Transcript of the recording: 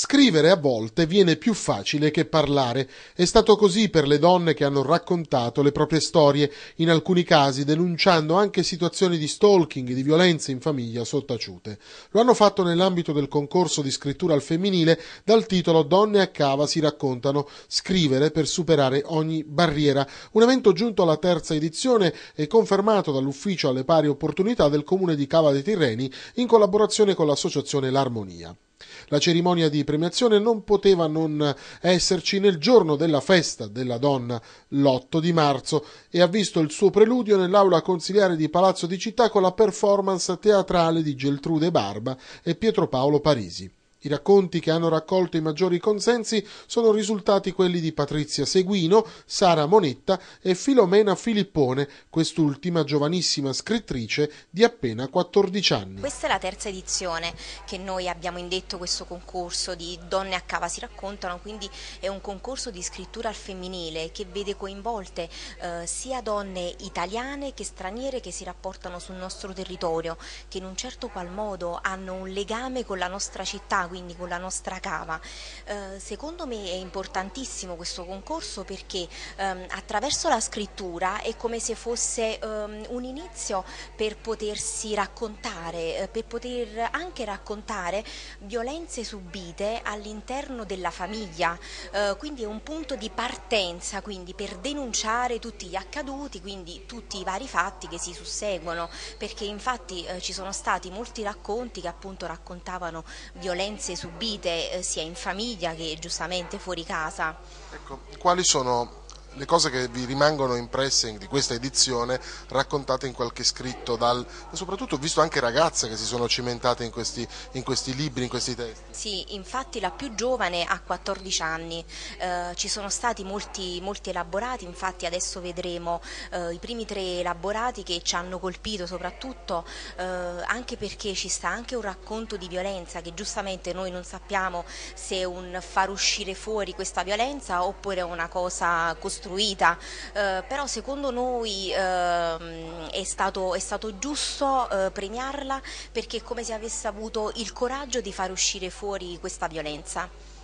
Scrivere a volte viene più facile che parlare. È stato così per le donne che hanno raccontato le proprie storie, in alcuni casi denunciando anche situazioni di stalking, di violenze in famiglia sottaciute. Lo hanno fatto nell'ambito del concorso di scrittura al femminile dal titolo Donne a cava si raccontano, scrivere per superare ogni barriera, un evento giunto alla terza edizione e confermato dall'ufficio alle pari opportunità del comune di Cava dei Tirreni in collaborazione con l'associazione L'Armonia. La cerimonia di premiazione non poteva non esserci nel giorno della festa della donna, l'8 di marzo, e ha visto il suo preludio nell'aula consiliare di Palazzo di Città con la performance teatrale di Geltrude Barba e Pietro Paolo Parisi. I racconti che hanno raccolto i maggiori consensi sono risultati quelli di Patrizia Seguino, Sara Monetta e Filomena Filippone, quest'ultima giovanissima scrittrice di appena 14 anni. Questa è la terza edizione che noi abbiamo indetto questo concorso di Donne a Cava si raccontano, quindi è un concorso di scrittura al femminile che vede coinvolte eh, sia donne italiane che straniere che si rapportano sul nostro territorio, che in un certo qual modo hanno un legame con la nostra città quindi con la nostra cava. Eh, secondo me è importantissimo questo concorso perché ehm, attraverso la scrittura è come se fosse ehm, un inizio per potersi raccontare, eh, per poter anche raccontare violenze subite all'interno della famiglia, eh, quindi è un punto di partenza quindi, per denunciare tutti gli accaduti, quindi tutti i vari fatti che si susseguono, perché infatti eh, ci sono stati molti racconti che appunto raccontavano violenze violenze subite eh, sia in famiglia che giustamente fuori casa. Ecco, quali sono le cose che vi rimangono impresse di questa edizione raccontate in qualche scritto dal, soprattutto ho visto anche ragazze che si sono cimentate in questi, in questi libri, in questi testi. Sì, infatti la più giovane ha 14 anni, eh, ci sono stati molti, molti, elaborati, infatti adesso vedremo eh, i primi tre elaborati che ci hanno colpito soprattutto eh, anche perché ci sta anche un racconto di violenza che giustamente noi non sappiamo se è un far uscire fuori questa violenza oppure è una cosa costruita costruita, eh, però secondo noi eh, è, stato, è, stato, giusto eh, premiarla perché è come se avesse avuto il coraggio di far uscire fuori questa violenza.